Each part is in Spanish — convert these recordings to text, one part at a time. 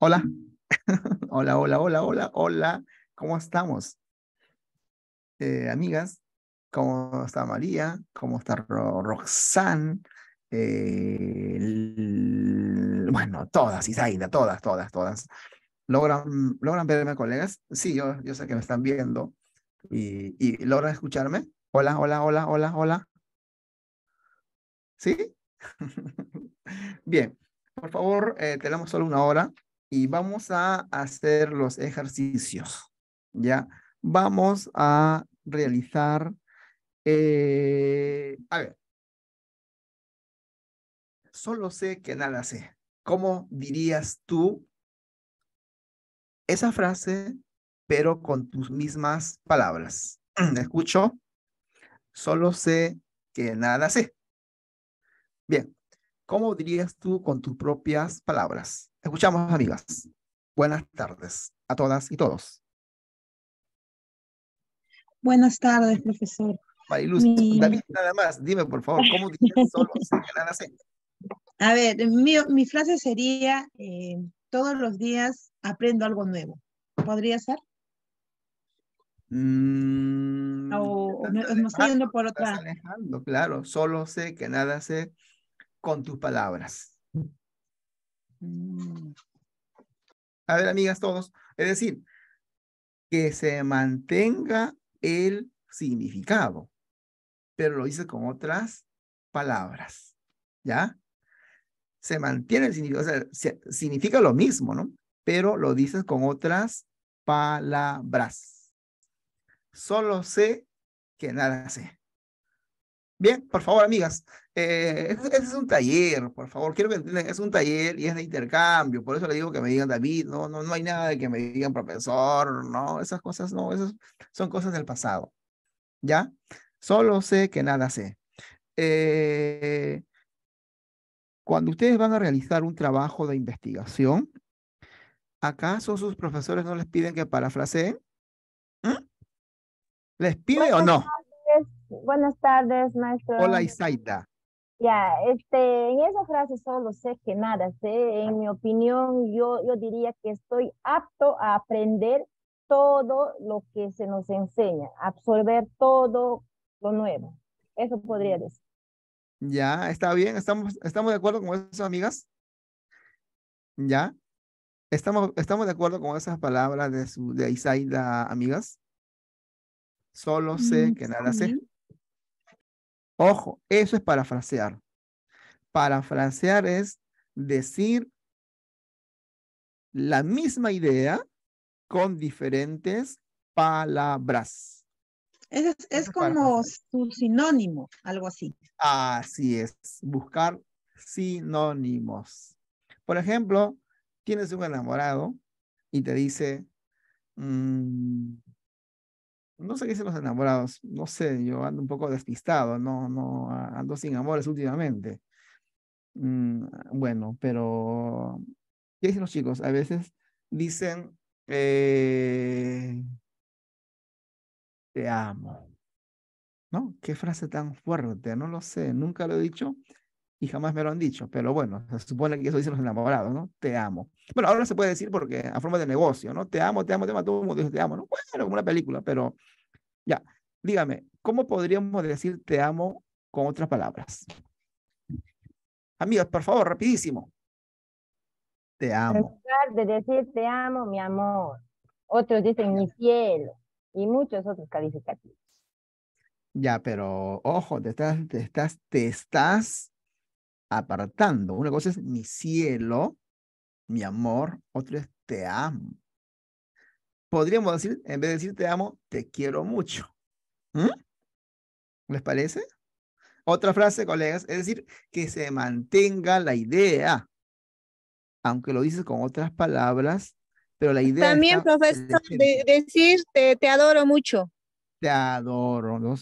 Hola. hola, hola, hola, hola, hola. ¿Cómo estamos? Eh, amigas, ¿cómo está María? ¿Cómo está Ro eh, bueno, todas, Isaida, todas, todas, todas. ¿Logran, ¿Logran verme, colegas? Sí, yo, yo sé que me están viendo. Y, y logran escucharme? Hola, hola, hola, hola, hola. ¿Sí? Bien, por favor, eh, tenemos solo una hora y vamos a hacer los ejercicios, ¿ya? Vamos a realizar, eh, a ver, solo sé que nada sé. ¿Cómo dirías tú esa frase, pero con tus mismas palabras? ¿Me escucho? Solo sé que nada sé. Bien, ¿cómo dirías tú con tus propias palabras? Escuchamos, amigas. Buenas tardes a todas y todos. Buenas tardes, profesor. Mariluz, David, nada más, dime por favor, ¿cómo dices solo nada sé? A ver, mi, frase sería, eh, todos los días aprendo algo nuevo. ¿Podría ser? Mm, o nos yendo por otra. Alejando, claro, solo sé que nada sé con tus palabras. Mm. A ver, amigas, todos. Es decir, que se mantenga el significado, pero lo dices con otras palabras. ¿Ya? Se mantiene el significado, significa lo mismo, ¿no? Pero lo dices con otras palabras. Solo sé que nada sé. Bien, por favor, amigas, eh, Ese es un taller, por favor, quiero que entiendan, es un taller y es de intercambio, por eso le digo que me digan David, no, no, no hay nada de que me digan profesor, no, esas cosas no, esas son cosas del pasado, ¿ya? Solo sé que nada sé. Eh, cuando ustedes van a realizar un trabajo de investigación, ¿acaso sus profesores no les piden que parafraseen? ¿Mm? ¿Les pide o no? Buenas tardes, maestro. Hola, Isaida. Ya, este, en esa frase solo sé que nada sé. En mi opinión, yo, yo diría que estoy apto a aprender todo lo que se nos enseña, absorber todo lo nuevo. Eso podría mm. decir. Ya, está bien. ¿Estamos, estamos de acuerdo con eso, amigas? Ya. ¿Estamos, estamos de acuerdo con esas palabras de, su, de Isaida, amigas? Solo sé mm, que nada sé. Ojo, eso es parafrasear. Parafrasear es decir la misma idea con diferentes palabras. Es, como su sinónimo, algo así. Así es, buscar sinónimos. Por ejemplo, tienes un enamorado y te dice, mm, no sé qué dicen los enamorados, no sé, yo ando un poco despistado, no, no, ando sin amores últimamente. Mm, bueno, pero, ¿qué dicen los chicos? A veces dicen, eh, te amo. ¿No? Qué frase tan fuerte, no lo sé, nunca lo he dicho y jamás me lo han dicho, pero bueno, se supone que eso dicen los enamorados, ¿no? Te amo. Bueno, ahora no se puede decir porque a forma de negocio, ¿no? Te amo, te amo, te amo, todo te amo, ¿no? Bueno, como una película, pero ya, dígame, ¿cómo podríamos decir te amo con otras palabras? Amigos, por favor, rapidísimo. Te amo. En lugar de decir te amo, mi amor. Otros dicen mi cielo y muchos otros calificativos. Ya, pero ojo, te estás, te estás, te estás apartando. Una cosa es mi cielo mi amor, otro es te amo. Podríamos decir, en vez de decir te amo, te quiero mucho. ¿Mm? ¿Les parece? Otra frase, colegas, es decir, que se mantenga la idea, aunque lo dices con otras palabras, pero la idea. También, profesor, de decir te, adoro mucho. Te adoro, ¿no?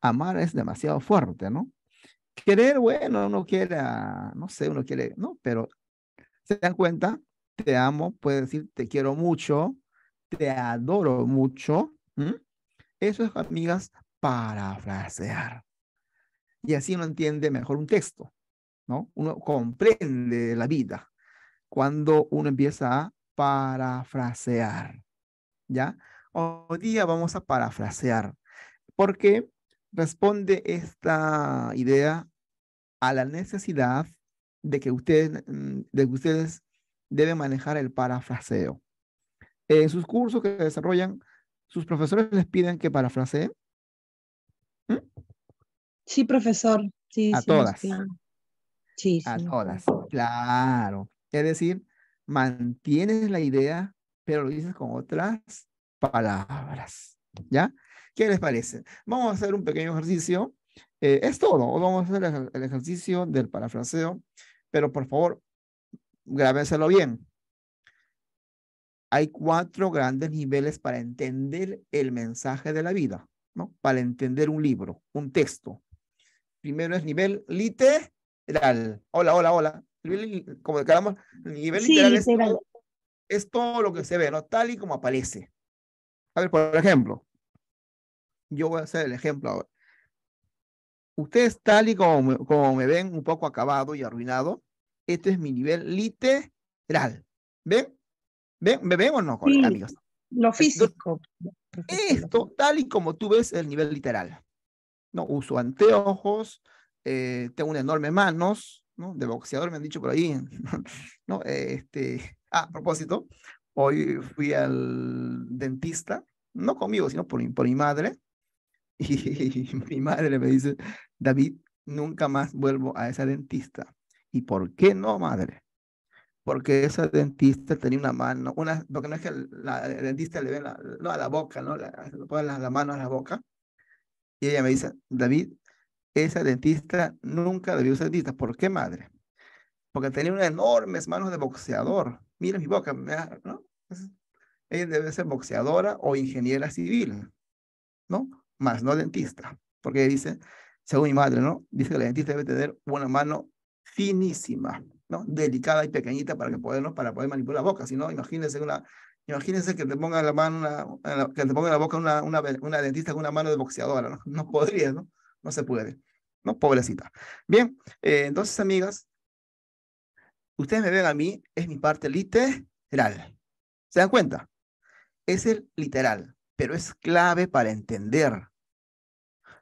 amar es demasiado fuerte, ¿no? Querer, bueno, uno quiere, no sé, uno quiere, no, pero ¿Se dan cuenta? Te amo, puede decir te quiero mucho, te adoro mucho. Eso es, amigas, parafrasear. Y así uno entiende mejor un texto, ¿no? Uno comprende la vida cuando uno empieza a parafrasear, ¿ya? Hoy día vamos a parafrasear, porque responde esta idea a la necesidad de que ustedes, mm, de ustedes deben manejar el parafraseo. En sus cursos que desarrollan, sus profesores les piden que parafraseen. ¿Mm? Sí, profesor. Sí, a todas. Sí, a todas, claro. Es decir, mantienes la idea, pero lo dices con otras palabras. ¿Ya? ¿Qué les parece? Vamos a hacer un pequeño ejercicio. Eh, es todo. Vamos a hacer el ejercicio del parafraseo pero por favor, grábenselo bien. Hay cuatro grandes niveles para entender el mensaje de la vida, ¿no? Para entender un libro, un texto. Primero es nivel literal. Hola, hola, hola. Como el nivel literal, es, Todo, lo que se ve, ¿no? Tal y como aparece. A ver, por ejemplo, yo voy a hacer el ejemplo ahora. Ustedes tal y como, como me ven, un poco acabado y arruinado, este es mi nivel literal. ¿Ven? ¿Ven? ¿Me ven o no, sí, amigos? Lo físico. Esto, tal y como tú ves el nivel literal. ¿no? Uso anteojos, eh, tengo unas enormes manos, ¿no? De boxeador me han dicho por ahí, ¿no? Este, a propósito, hoy fui al dentista, no conmigo, sino por, por mi madre, y mi madre me dice, David, nunca más vuelvo a esa dentista. ¿Y por qué no, madre? Porque esa dentista tenía una mano, una, porque no es que la, dentista le ve la, no, a la boca, ¿no? Le pone la, mano a la boca. Y ella me dice, David, esa dentista nunca debió ser dentista. ¿Por qué, madre? Porque tenía unas enormes manos de boxeador. Mira mi boca, ¿no? ella debe ser boxeadora o ingeniera civil, ¿no? Más no dentista. Porque dice, según mi madre, ¿no? Dice que la dentista debe tener una mano finísima, ¿no? delicada y pequeñita para, que podernos, para poder manipular la boca. Si no, imagínense, una, imagínense que te ponga la, mano una, que te ponga la boca una, una, dentista con una mano de boxeadora. No, no podría, ¿no? No se puede. ¿no? Pobrecita. Bien, eh, entonces, amigas, ustedes me ven a mí, es mi parte literal. ¿Se dan cuenta? Es el literal, pero es clave para entender.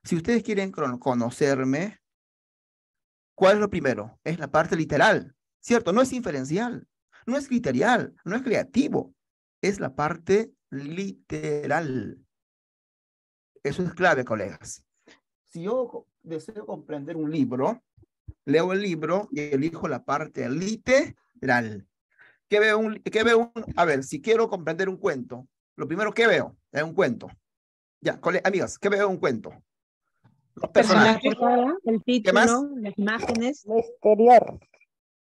Si ustedes quieren conocerme, ¿Cuál es lo primero? Es la parte literal, ¿cierto? No es inferencial, no es criterial, no es creativo, es la parte literal. Eso es clave, colegas. Si yo deseo comprender un libro, leo el libro y elijo la parte literal. ¿Qué veo? qué veo a ver, si quiero comprender un cuento, lo primero que veo es un cuento. Ya, amigas, ¿qué veo un cuento? personajes. Personaje, el título, las imágenes. Exterior.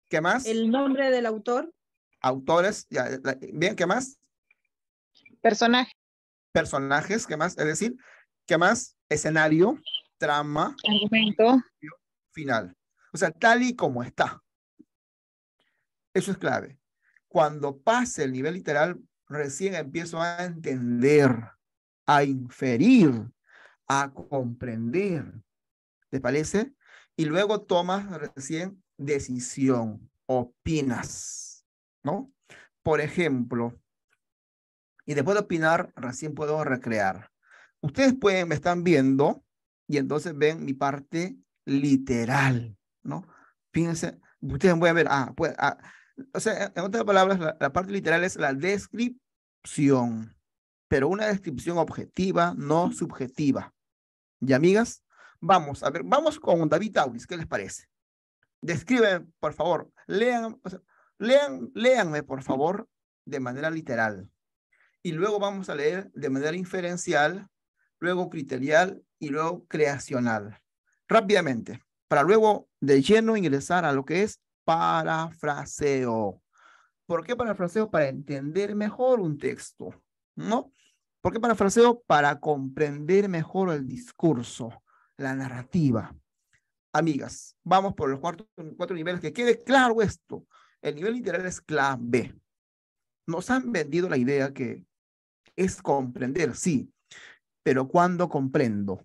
¿Qué más? El nombre del autor. Autores. bien, ¿qué más? personajes, Personajes, ¿qué más? Es decir, ¿qué más? Escenario, trama. Argumento. Final. O sea, tal y como está. Eso es clave. Cuando pase el nivel literal, recién empiezo a entender, a inferir a comprender. ¿Te parece? Y luego tomas recién decisión, opinas, ¿no? Por ejemplo, y después de opinar, recién puedo recrear. Ustedes pueden, me están viendo y entonces ven mi parte literal, ¿no? Fíjense, ustedes a ver, ah, pues, ah, o sea, en otras palabras, la parte literal es la descripción, pero una descripción objetiva, no subjetiva y amigas, vamos a ver, vamos con David Aulis, ¿qué les parece? Describen, por favor, lean, lean, léanme, por favor, de manera literal. Y luego vamos a leer de manera inferencial, luego criterial y luego creacional. Rápidamente, para luego de lleno ingresar a lo que es parafraseo. ¿Por qué parafraseo? Para entender mejor un texto, ¿no? ¿Por qué parafraseo? Para comprender mejor el discurso, la narrativa. Amigas, vamos por los cuatro, cuatro niveles. Que quede claro esto. El nivel literal es clave. Nos han vendido la idea que es comprender, sí, pero cuando comprendo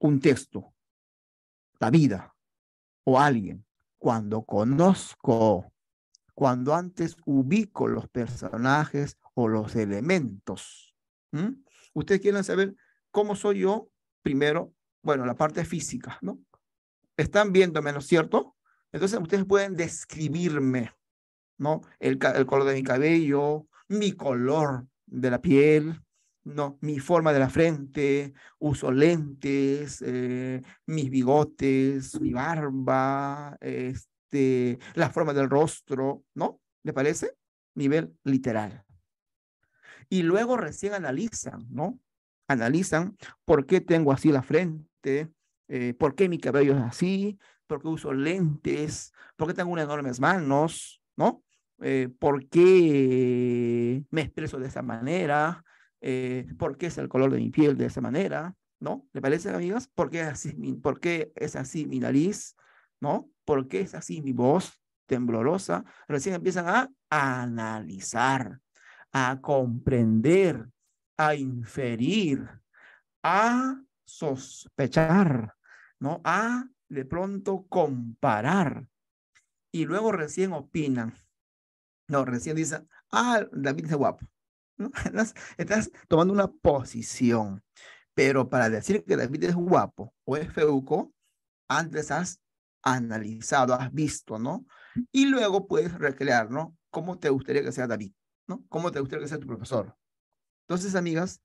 un texto, la vida o alguien, cuando conozco, cuando antes ubico los personajes o los elementos Ustedes quieren saber cómo soy yo, primero, bueno, la parte física, ¿no? Están viéndome, ¿no es cierto? Entonces ustedes pueden describirme, ¿no? El, color de mi cabello, mi color de la piel, ¿no? Mi forma de la frente, uso lentes, eh, mis bigotes, mi barba, este, la forma del rostro, ¿no? ¿Le parece? Nivel literal y luego recién analizan, ¿no? Analizan por qué tengo así la frente, eh, por qué mi cabello es así, por qué uso lentes, por qué tengo unas enormes manos, ¿no? Eh, por qué me expreso de esa manera, eh, por qué es el color de mi piel de esa manera, ¿no? ¿Le parece, amigas? ¿Por qué es así mi, por qué es así mi nariz, ¿no? ¿Por qué es así mi voz temblorosa? Recién empiezan a analizar, a comprender, a inferir, a sospechar, ¿no? A de pronto comparar. Y luego recién opinan. No, recién dicen, ah, David es guapo. ¿No? Estás, tomando una posición. Pero para decir que David es guapo o es feuco, antes has analizado, has visto, ¿no? Y luego puedes recrear, ¿no? ¿Cómo te gustaría que sea David? ¿Cómo te gustaría que sea tu profesor? Entonces, amigas,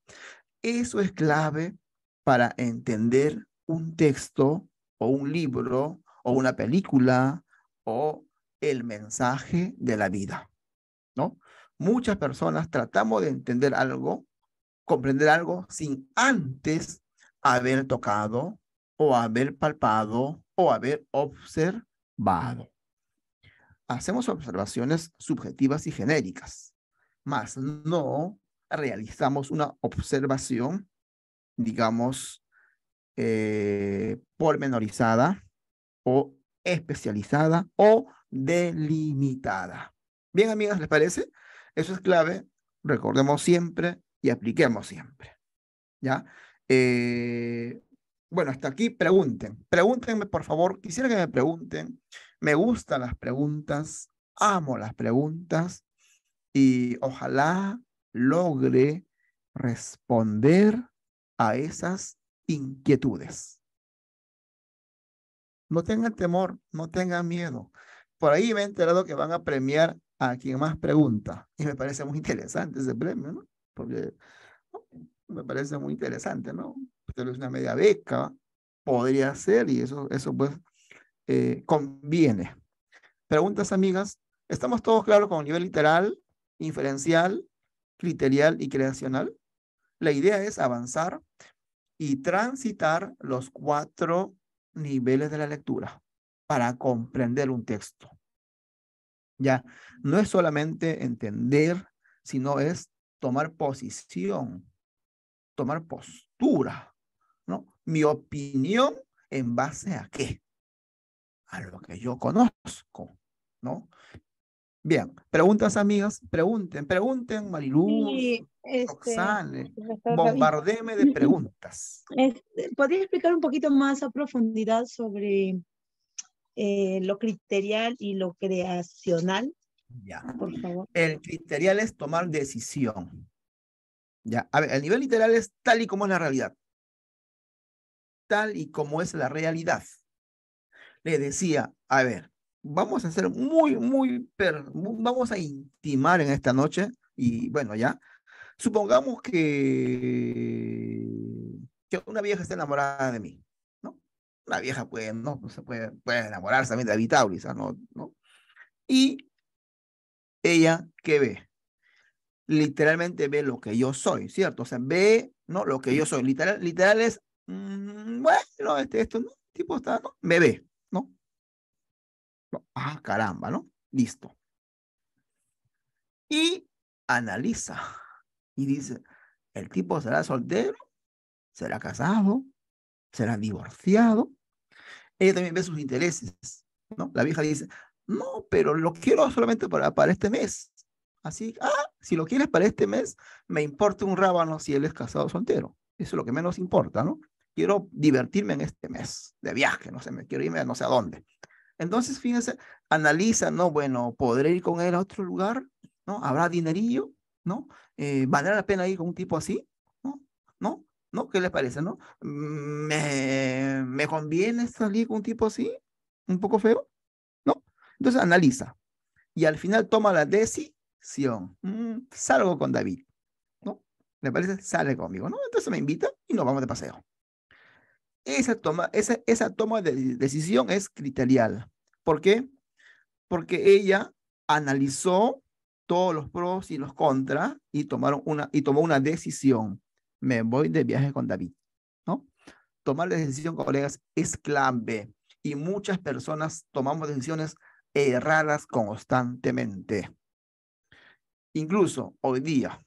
eso es clave para entender un texto o un libro o una película o el mensaje de la vida, Muchas personas tratamos de entender algo, comprender algo sin antes haber tocado o haber palpado o haber observado. Hacemos observaciones subjetivas y genéricas más no realizamos una observación, digamos, eh, pormenorizada o especializada o delimitada. Bien, amigas, ¿les parece? Eso es clave, recordemos siempre y apliquemos siempre. ¿Ya? Eh, bueno, hasta aquí pregunten. Pregúntenme, por favor. Quisiera que me pregunten. Me gustan las preguntas. Amo las preguntas y ojalá logre responder a esas inquietudes. No tengan temor, no tengan miedo. Por ahí me he enterado que van a premiar a quien más pregunta. Y me parece muy interesante ese premio, ¿no? Porque me parece muy interesante, ¿no? Pero es una media beca, podría ser, y eso, eso pues eh, conviene. Preguntas, amigas. ¿Estamos todos claros con el nivel literal? inferencial, criterial y creacional. La idea es avanzar y transitar los cuatro niveles de la lectura para comprender un texto. Ya, no es solamente entender, sino es tomar posición, tomar postura, ¿no? Mi opinión en base a qué? A lo que yo conozco, ¿no? Bien, preguntas amigas, pregunten, pregunten, Mariluz, sí, este, Roxane, bombardeme de preguntas. Este, ¿Podría explicar un poquito más a profundidad sobre eh, lo criterial y lo creacional? Ya, ah, por favor. El criterial es tomar decisión. Ya, a ver, el nivel literal es tal y como es la realidad. Tal y como es la realidad. Le decía, a ver, vamos a ser muy, muy, vamos a intimar en esta noche y bueno, ya. Supongamos que, que una vieja está enamorada de mí, ¿no? Una vieja puede, ¿no? Se puede, puede enamorarse también de Vitaulis ¿ah? ¿no? ¿no? Y ella, ¿qué ve? Literalmente ve lo que yo soy, ¿cierto? O sea, ve, ¿no? Lo que yo soy. Literal, literal es, mm, bueno, este, esto, ¿no? Tipo está, ¿no? Me ve. Ah, caramba, ¿no? Listo. Y analiza y dice, el tipo será soltero, será casado, será divorciado. Ella también ve sus intereses, ¿no? La vieja dice, no, pero lo quiero solamente para, para este mes. Así, ah, si lo quieres para este mes, me importa un rábano si él es casado o soltero. Eso es lo que menos importa, ¿no? Quiero divertirme en este mes de viaje, no sé, me quiero irme a no sé a dónde. Entonces, fíjense, analiza, ¿no? Bueno, ¿podré ir con él a otro lugar? ¿No? ¿Habrá dinerillo? ¿No? Eh, ¿Valdrá la pena ir con un tipo así? ¿No? ¿No? ¿No? ¿Qué les parece, no? ¿Me, conviene salir con un tipo así? ¿Un poco feo? ¿No? Entonces, analiza. Y al final toma la decisión. Mm, salgo con David. ¿No? ¿Le parece? Sale conmigo, ¿no? Entonces me invita y nos vamos de paseo. Esa toma, esa, toma de decisión es criterial. ¿Por qué? Porque ella analizó todos los pros y los contras y, tomaron una, y tomó una decisión. Me voy de viaje con David. ¿no? Tomar la decisión, colegas, es clave. Y muchas personas tomamos decisiones erradas constantemente. Incluso hoy día,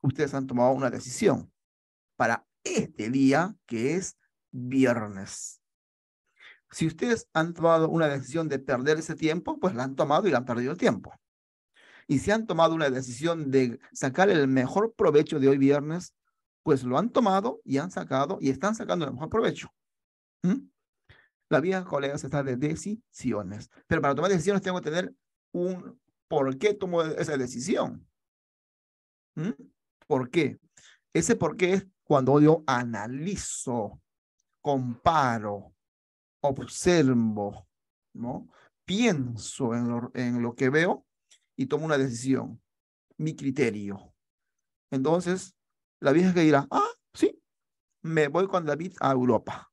ustedes han tomado una decisión para este día que es viernes. Si ustedes han tomado una decisión de perder ese tiempo, pues la han tomado y la han perdido el tiempo. Y si han tomado una decisión de sacar el mejor provecho de hoy viernes, pues lo han tomado y han sacado y están sacando el mejor provecho. ¿Mm? La vida, colegas, está de decisiones. Pero para tomar decisiones tengo que tener un por qué tomo esa decisión. ¿Mm? ¿Por qué? Ese por qué es cuando yo analizo comparo, observo, ¿no? pienso en lo, que veo y tomo una decisión, mi criterio. Entonces, la vieja que dirá, ah, sí, me voy con David a Europa.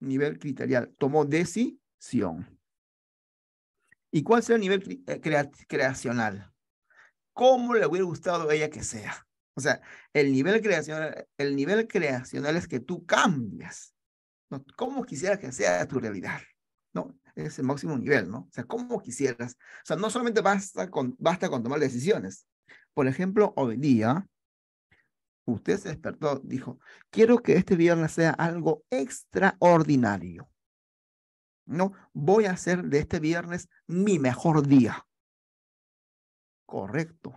Nivel criterial, tomó decisión. ¿Y cuál será el nivel eh, creacional? ¿Cómo le hubiera gustado a ella que sea? O sea, el nivel creacional, el nivel creacional es que tú cambias ¿Cómo quisieras que sea tu realidad? ¿No? Es el máximo nivel, ¿no? O sea, ¿cómo quisieras? O sea, no solamente basta con, tomar decisiones. Por ejemplo, hoy día, usted se despertó, dijo, quiero que este viernes sea algo extraordinario. No, voy a hacer de este viernes mi mejor día. Correcto.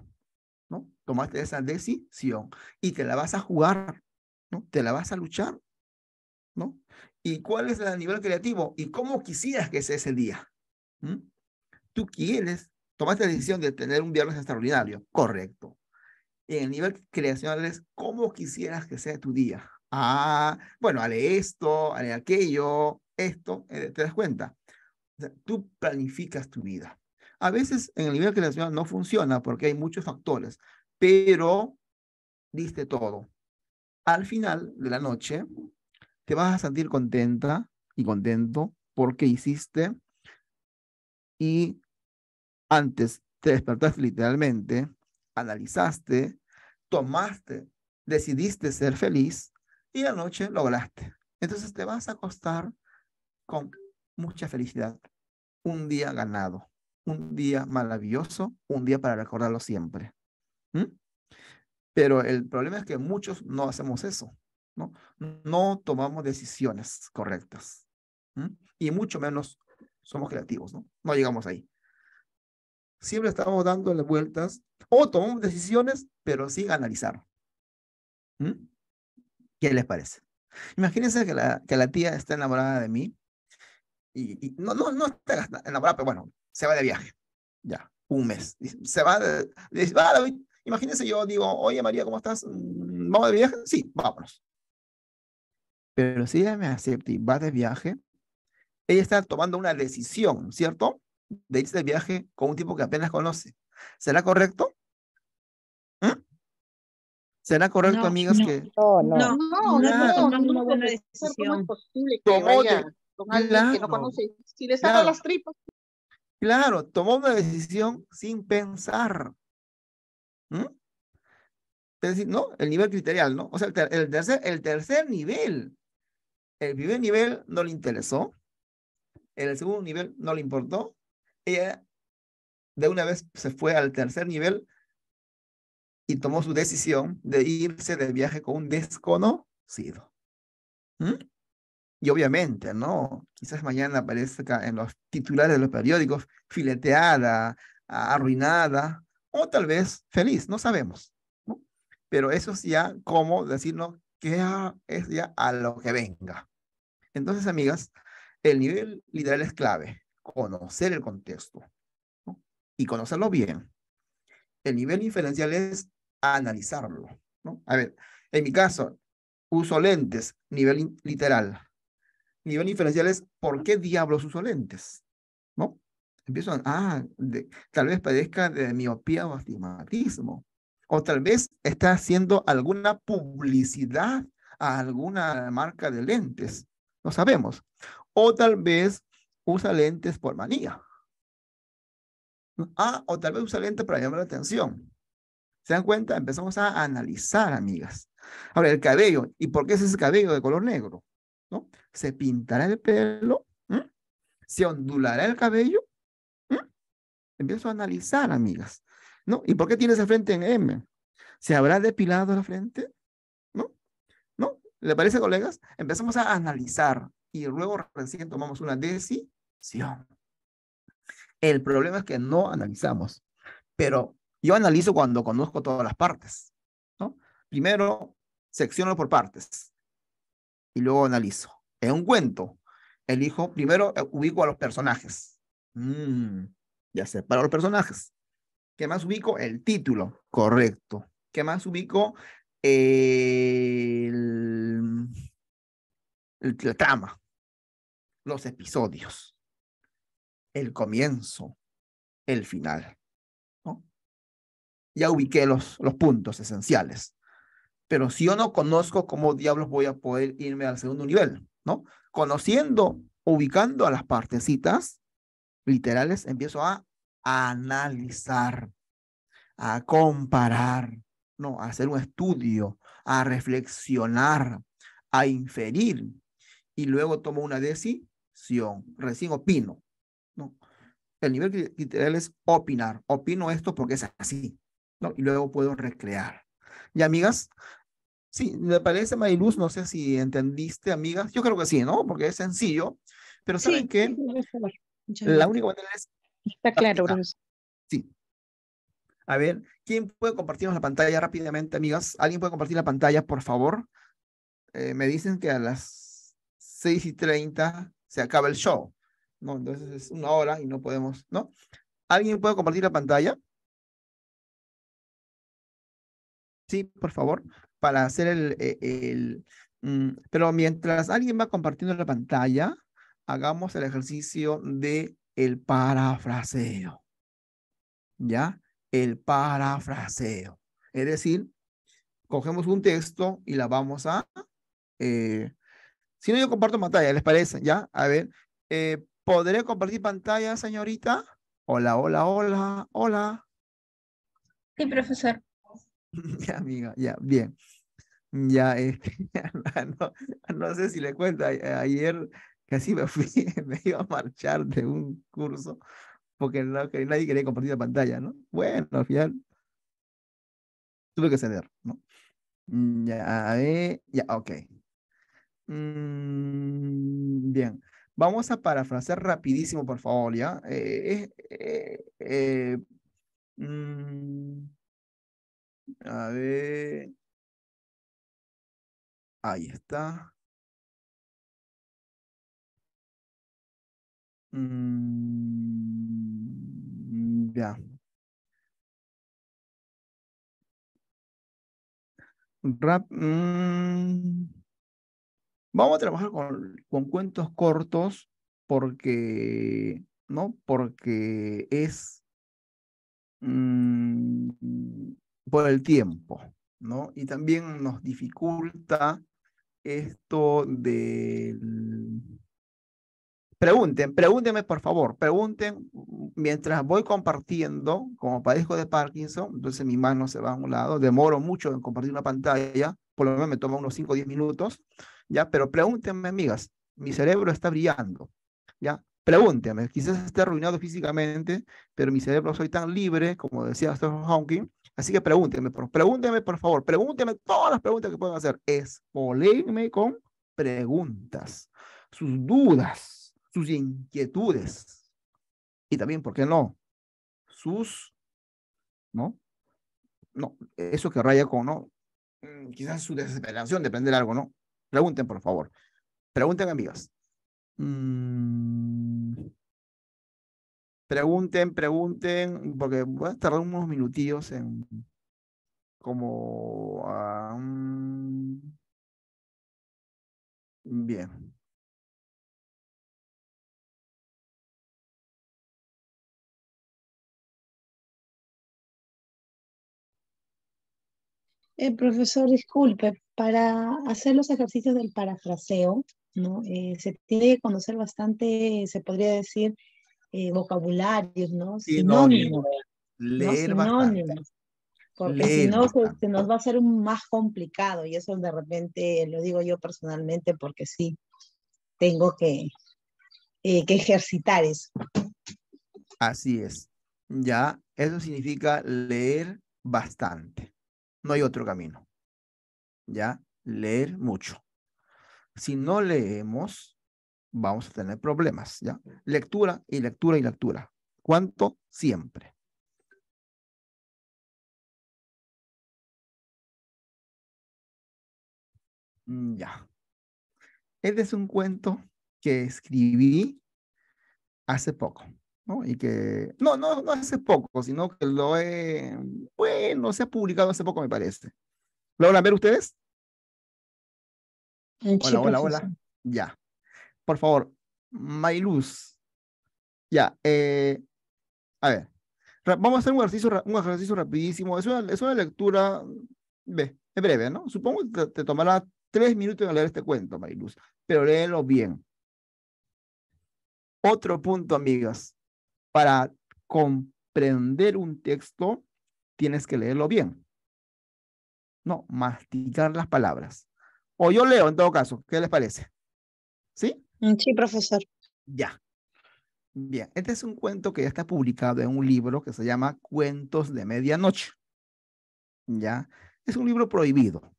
¿No? Tomaste esa decisión y te la vas a jugar, ¿no? Te la vas a luchar ¿no? ¿Y cuál es el nivel creativo? ¿Y cómo quisieras que sea ese día? ¿Mm? Tú quieres, tomaste la decisión de tener un viernes extraordinario, correcto. en el nivel creacional es cómo quisieras que sea tu día. Ah, bueno, haré esto, haré aquello, esto, eh, te das cuenta. tú planificas tu vida. A veces en el nivel creacional no funciona porque hay muchos factores, pero diste todo. Al final de la noche, te vas a sentir contenta y contento porque hiciste y antes te despertaste literalmente, analizaste, tomaste, decidiste ser feliz y la noche lograste. Entonces te vas a acostar con mucha felicidad. Un día ganado, un día maravilloso, un día para recordarlo siempre. ¿Mm? Pero el problema es que muchos no hacemos eso. ¿no? No tomamos decisiones correctas. Y mucho menos somos creativos, ¿no? No llegamos ahí. Siempre estamos dándole vueltas o tomamos decisiones, pero sí analizar. ¿Qué les parece? Imagínense que la, que la tía está enamorada de mí y, no, no, no está enamorada, pero bueno, se va de viaje. Ya, un mes. Se Imagínense yo digo, oye María, ¿cómo estás? ¿Vamos de viaje? Sí, vámonos. Pero si ella me acepta y va de viaje, ella está tomando una decisión, ¿cierto? De irse de viaje con un tipo que apenas conoce. ¿Será correcto? ¿Mm? ¿Será correcto, no, no No, que... no, no, no, no no, no, no decisión. no no no con alguien que no conoce. Si no las tripas. Claro, tomó una decisión sin pensar. no no no ¿no? El nivel criterial, ¿no? O sea, el, el, tercer, el tercer nivel el primer nivel no le interesó, el segundo nivel no le importó, ella de una vez se fue al tercer nivel y tomó su decisión de irse de viaje con un desconocido. ¿Mm? Y obviamente, ¿no? Quizás mañana aparezca en los titulares de los periódicos fileteada, arruinada, o tal vez feliz, no sabemos. Pero eso es ya como decirnos es ya a lo que venga. Entonces, amigas, el nivel literal es clave. Conocer el contexto ¿no? y conocerlo bien. El nivel inferencial es analizarlo. ¿no? A ver, en mi caso, uso lentes, nivel literal. Nivel inferencial es ¿por qué diablos uso lentes? ¿No? Empiezo ah, tal vez padezca de miopía o astigmatismo. O tal vez está haciendo alguna publicidad a alguna marca de lentes. No sabemos. O tal vez usa lentes por manía. Ah, o tal vez usa lentes para llamar la atención. ¿Se dan cuenta? Empezamos a analizar, amigas. Ahora, el cabello. ¿Y por qué es ese cabello de color negro? ¿No? ¿Se pintará el pelo? ¿Mm? ¿Se ondulará el cabello? ¿Mm? Empiezo a analizar, amigas. ¿No? ¿Y por qué tiene esa frente en M? ¿Se habrá depilado la frente? ¿No? ¿No? ¿Le parece, colegas? Empezamos a analizar y luego recién tomamos una decisión. El problema es que no analizamos, pero yo analizo cuando conozco todas las partes. ¿no? Primero, secciono por partes y luego analizo. En un cuento, elijo, primero eh, ubico a los personajes. Mm, ya ya para los personajes. ¿Qué más ubico? El título, correcto. ¿Qué más ubico? El, el, trama, los episodios, el comienzo, el final. ¿no? Ya ubiqué los, los puntos esenciales. Pero si yo no conozco cómo diablos voy a poder irme al segundo nivel, ¿no? Conociendo, ubicando a las partecitas literales, empiezo a analizar, a comparar, no, a hacer un estudio, a reflexionar, a inferir y luego tomo una decisión, recién opino, ¿no? El nivel literal es opinar, opino esto porque es así, ¿no? Y luego puedo recrear. Y amigas, sí, me parece Mayluz, no sé si entendiste, amigas, yo creo que sí, ¿no? Porque es sencillo, pero ¿saben sí, qué? La única manera es Está claro, Sí. A ver, ¿quién puede compartirnos la pantalla rápidamente, amigas? ¿Alguien puede compartir la pantalla, por favor? Eh, me dicen que a las seis y treinta se acaba el show. ¿no? Entonces es una hora y no podemos, ¿no? ¿Alguien puede compartir la pantalla? Sí, por favor, para hacer el... Eh, el, mm, pero mientras alguien va compartiendo la pantalla, hagamos el ejercicio de el parafraseo. ¿Ya? El parafraseo. Es decir, cogemos un texto y la vamos a... Eh, si no, yo comparto pantalla, ¿les parece? ¿Ya? A ver, eh, ¿podré compartir pantalla, señorita? Hola, hola, hola, hola. Sí, profesor. Ya, amiga, ya, bien. Ya, eh, no, no, sé si le cuento, ayer casi me, fui, me iba a marchar de un curso porque nadie quería compartir la pantalla, ¿no? Bueno, al final tuve que ceder, ¿no? Mm, ya, a eh, ver, ya, ok. Mm, bien, vamos a parafrasear rapidísimo, por favor, ¿ya? Eh, eh, mm, a ver. Ahí está. Mm, mm. vamos a trabajar con, cuentos cortos porque, ¿no? Porque es mm, por el tiempo, ¿no? Y también nos dificulta esto del pregunten, pregúntenme por favor, pregunten mm, mientras voy compartiendo, como padezco de Parkinson, entonces mi mano se va a un lado, demoro mucho en compartir una pantalla, por lo menos me toma unos 5 o 10 minutos, ya, pero pregúntenme, amigas, mi cerebro está brillando, ya, pregúntenme, quizás esté arruinado físicamente, pero mi cerebro soy tan libre, como decía Stephen Hawking, así que pregúntenme, por, pregúntenme por favor, pregúntenme todas las preguntas que puedan hacer, espolenme con preguntas, sus dudas, sus inquietudes y también, ¿por qué no? Sus, ¿no? No, eso que raya con, ¿no? Mm, quizás su desesperación de aprender algo, ¿no? Pregunten, por favor. Pregunten, amigas. Mm. Pregunten, pregunten, porque voy a tardar unos minutillos en como... Ah, mm. bien. Eh, profesor, disculpe, para hacer los ejercicios del parafraseo, ¿no? Eh, se tiene que conocer bastante, se podría decir, eh, vocabularios, ¿no? Sinónimos. Leer ¿no? Porque si no, se, nos va a hacer más complicado y eso de repente lo digo yo personalmente porque sí, tengo que, eh, que ejercitar eso. Así es. Ya, eso significa leer bastante. No hay otro camino. ¿Ya? Leer mucho. Si no leemos, vamos a tener problemas. ¿Ya? Lectura y lectura y lectura. ¿Cuánto? Siempre. Mm, ya. Este es un cuento que escribí hace poco. ¿no? Y que, no, no, no hace poco, sino que lo he, bueno, se ha publicado hace poco, me parece. ¿Lo van a ver ustedes? Eh, hola, hola, hola. Ya. Por favor, Mayluz Ya. Eh, a ver. Vamos a hacer un ejercicio, un ejercicio rapidísimo. Es una, lectura, ve, es breve, ¿no? Supongo que te, tomará tres minutos en leer este cuento, Mayluz. pero léelo bien. Otro punto, amigas para comprender un texto, tienes que leerlo bien. No, masticar las palabras. O yo leo en todo caso, ¿qué les parece? ¿Sí? Sí, profesor. Ya. Bien, este es un cuento que ya está publicado en un libro que se llama Cuentos de Medianoche. Ya, es un libro prohibido.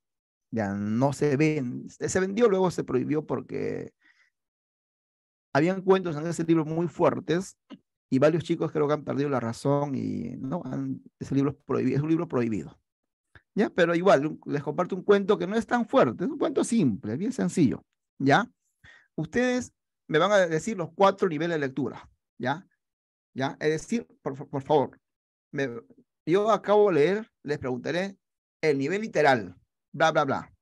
Ya no se vende, se vendió, luego se prohibió porque habían cuentos en ese libro muy fuertes y varios chicos creo que han perdido la razón y no, ese libro es, prohibido, es un libro prohibido. ¿Ya? Pero igual, les comparto un cuento que no es tan fuerte, es un cuento simple, bien sencillo. ¿Ya? Ustedes me van a decir los cuatro niveles de lectura. ¿Ya? ¿Ya? Es decir, por, favor, yo acabo de leer, les preguntaré el nivel literal, bla, bla, bla.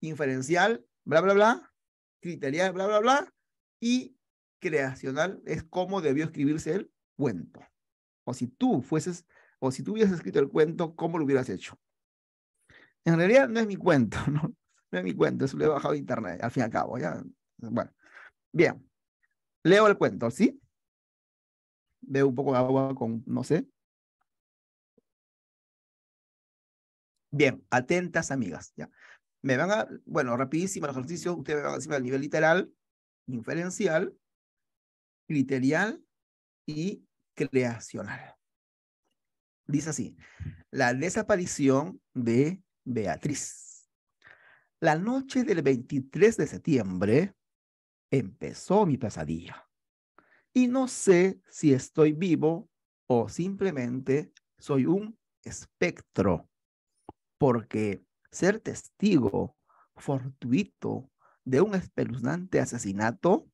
Inferencial, bla, bla, bla. Criterial, bla, bla, bla. Y creacional es cómo debió escribirse el cuento. O si tú fueses, o si tú hubieses escrito el cuento, ¿cómo lo hubieras hecho? En realidad no es mi cuento, no, no es mi cuento, eso lo he bajado de internet, al fin y al cabo, ya. Bueno, bien, leo el cuento, ¿sí? Veo un poco de agua con, no sé. Bien, atentas amigas, ya. Me van a, bueno, rapidísimo el ejercicio, ustedes me van a decir al nivel literal, inferencial, criterial y creacional. Dice así, la desaparición de Beatriz. La noche del 23 de septiembre empezó mi pesadilla. Y no sé si estoy vivo o simplemente soy un espectro, porque ser testigo fortuito de un espeluznante asesinato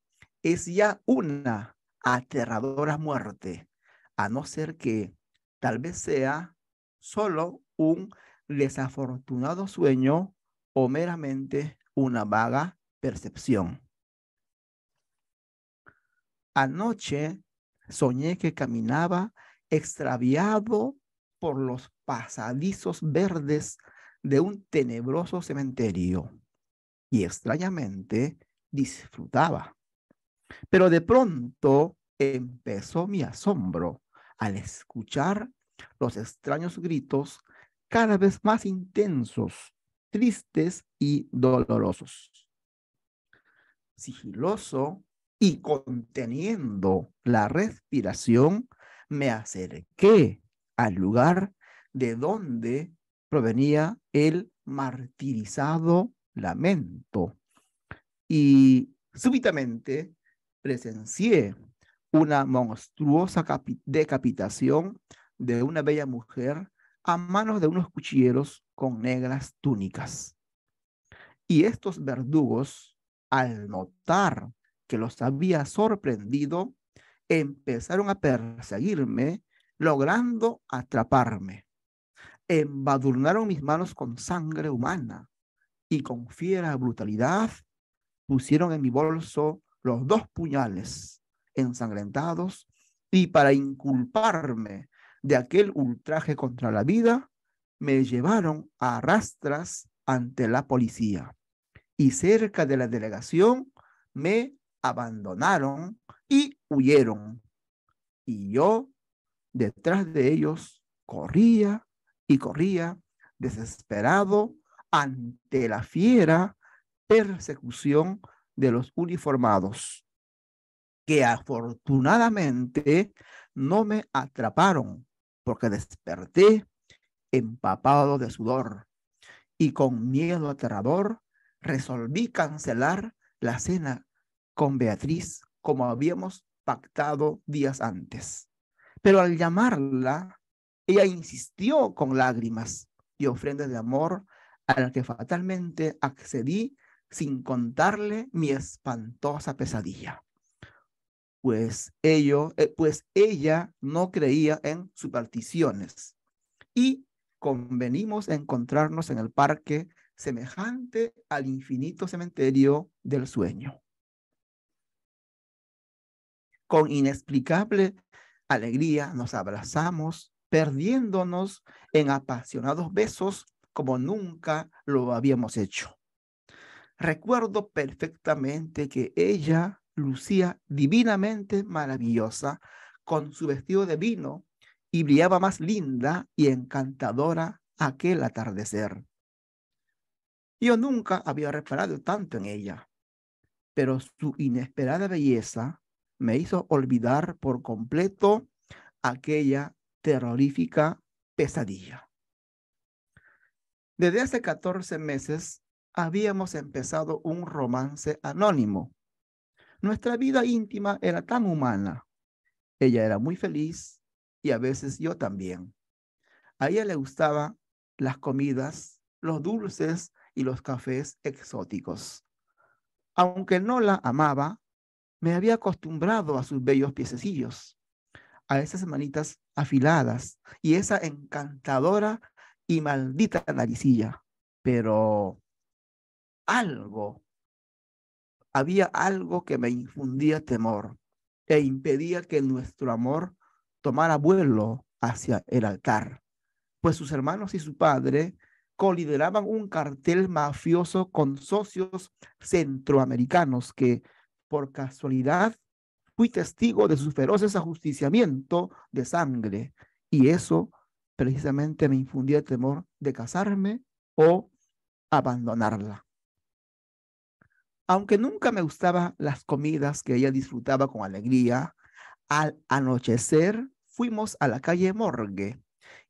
es ya una aterradora muerte, a no ser que tal vez sea solo un desafortunado sueño o meramente una vaga percepción. Anoche soñé que caminaba extraviado por los pasadizos verdes de un tenebroso cementerio y extrañamente disfrutaba. Pero de pronto empezó mi asombro al escuchar los extraños gritos cada vez más intensos, tristes y dolorosos. Sigiloso y conteniendo la respiración, me acerqué al lugar de donde provenía el martirizado lamento. Y súbitamente presencié una monstruosa decapitación de una bella mujer a manos de unos cuchilleros con negras túnicas. Y estos verdugos, al notar que los había sorprendido, empezaron a perseguirme, logrando atraparme. Embadurnaron mis manos con sangre humana y con fiera brutalidad pusieron en mi bolso los dos puñales ensangrentados y para inculparme de aquel ultraje contra la vida, me llevaron a rastras ante la policía y cerca de la delegación me abandonaron y huyeron. Y yo detrás de ellos corría y corría desesperado ante la fiera persecución de los uniformados, que afortunadamente no me atraparon porque desperté empapado de sudor y con miedo aterrador resolví cancelar la cena con Beatriz como habíamos pactado días antes. Pero al llamarla, ella insistió con lágrimas y ofrendas de amor a la que fatalmente accedí sin contarle mi espantosa pesadilla. Pues, eh, pues ella no creía en supersticiones y convenimos encontrarnos en el parque semejante al infinito cementerio del sueño. Con inexplicable alegría nos abrazamos, perdiéndonos en apasionados besos como nunca lo habíamos hecho. Recuerdo perfectamente que ella lucía divinamente maravillosa con su vestido de vino y brillaba más linda y encantadora aquel atardecer. Yo nunca había reparado tanto en ella, pero su inesperada belleza me hizo olvidar por completo aquella terrorífica pesadilla. Desde hace 14 meses habíamos empezado un romance anónimo. Nuestra vida íntima era tan humana. Ella era muy feliz y a veces yo también. A ella le gustaban las comidas, los dulces y los cafés exóticos. Aunque no la amaba, me había acostumbrado a sus bellos piececillos, a esas manitas afiladas y esa encantadora y maldita naricilla. Pero algo, había algo que me infundía temor e impedía que nuestro amor tomara vuelo hacia el altar, pues sus hermanos y su padre colideraban un cartel mafioso con socios centroamericanos que, por casualidad, fui testigo de sus feroces ajusticiamiento de sangre y eso precisamente me infundía temor de casarme o abandonarla. Aunque nunca me gustaban las comidas que ella disfrutaba con alegría, al anochecer fuimos a la calle Morgue.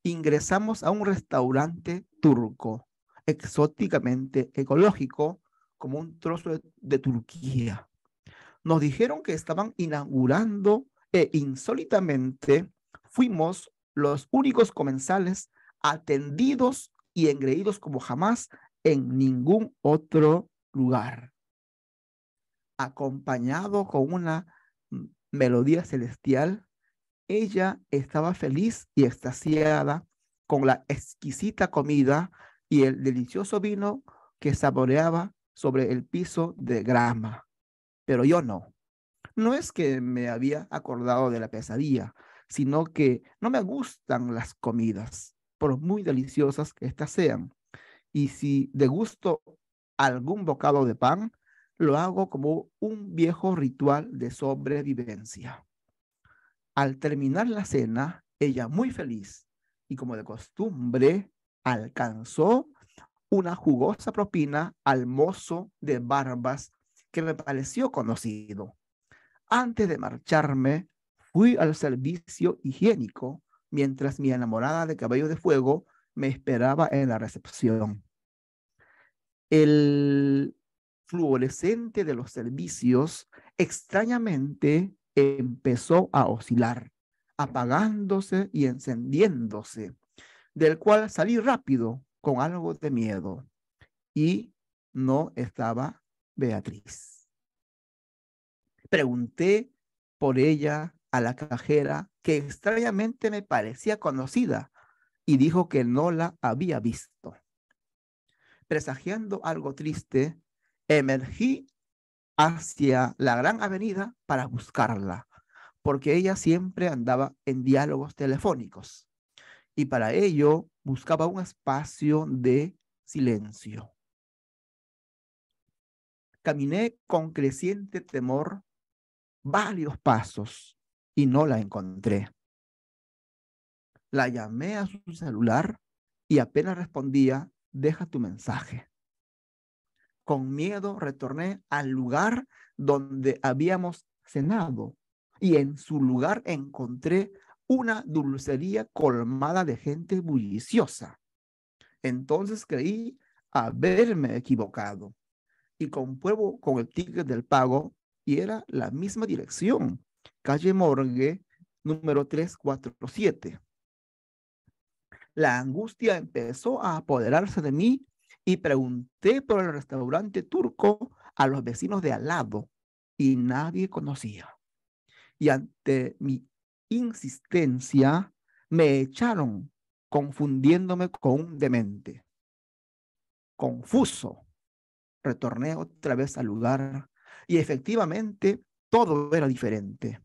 Ingresamos a un restaurante turco, exóticamente ecológico, como un trozo de, de Turquía. Nos dijeron que estaban inaugurando e insólitamente fuimos los únicos comensales atendidos y engreídos como jamás en ningún otro lugar acompañado con una melodía celestial, ella estaba feliz y extasiada con la exquisita comida y el delicioso vino que saboreaba sobre el piso de grama. Pero yo no. No es que me había acordado de la pesadilla, sino que no me gustan las comidas, por muy deliciosas que éstas sean. Y si de gusto algún bocado de pan, lo hago como un viejo ritual de sobrevivencia. Al terminar la cena, ella muy feliz y como de costumbre, alcanzó una jugosa propina al mozo de barbas que me pareció conocido. Antes de marcharme, fui al servicio higiénico mientras mi enamorada de cabello de fuego me esperaba en la recepción. El fluorescente de los servicios extrañamente empezó a oscilar, apagándose y encendiéndose, del cual salí rápido con algo de miedo. Y no estaba Beatriz. Pregunté por ella a la cajera, que extrañamente me parecía conocida, y dijo que no la había visto. Presagiando algo triste, emergí hacia la gran avenida para buscarla, porque ella siempre andaba en diálogos telefónicos y para ello buscaba un espacio de silencio. Caminé con creciente temor varios pasos y no la encontré. La llamé a su celular y apenas respondía, deja tu mensaje con miedo retorné al lugar donde habíamos cenado y en su lugar encontré una dulcería colmada de gente bulliciosa. Entonces creí haberme equivocado y compruebo con el ticket del pago y era la misma dirección, calle Morgue, número 347. La angustia empezó a apoderarse de mí y pregunté por el restaurante turco a los vecinos de al lado y nadie conocía. Y ante mi insistencia me echaron confundiéndome con un demente. Confuso, retorné otra vez al lugar y efectivamente todo era diferente.